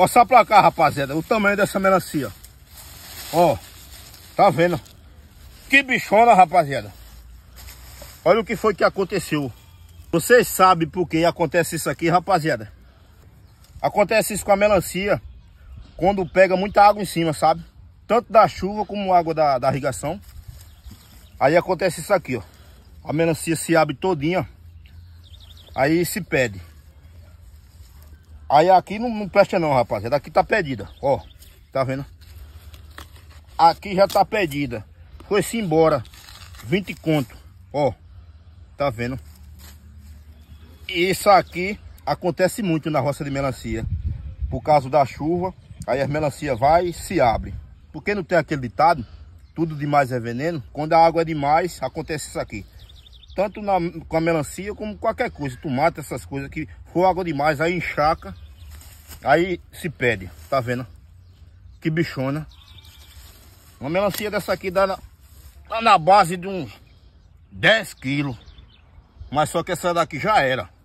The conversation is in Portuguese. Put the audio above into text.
Ó, só pra cá, rapaziada, o tamanho dessa melancia. Ó, tá vendo? Que bichona, rapaziada. Olha o que foi que aconteceu. Vocês sabem por que acontece isso aqui, rapaziada. Acontece isso com a melancia quando pega muita água em cima, sabe? Tanto da chuva como água da, da irrigação. Aí acontece isso aqui, ó. A melancia se abre todinha, aí se perde. Aí aqui não, não presta não, rapaziada. É aqui tá perdida, ó. Tá vendo? Aqui já tá perdida. Foi-se embora. 20 conto, ó. Tá vendo? Isso aqui acontece muito na roça de melancia. Por causa da chuva, aí as melancia vai e se abre. Porque não tem aquele ditado, tudo demais é veneno. Quando a água é demais, acontece isso aqui tanto na, com a melancia como qualquer coisa, tomate, essas coisas que for água demais, aí encharca, aí se perde, tá vendo? Que bichona. Uma melancia dessa aqui dá na, dá na base de uns 10 quilos, mas só que essa daqui já era.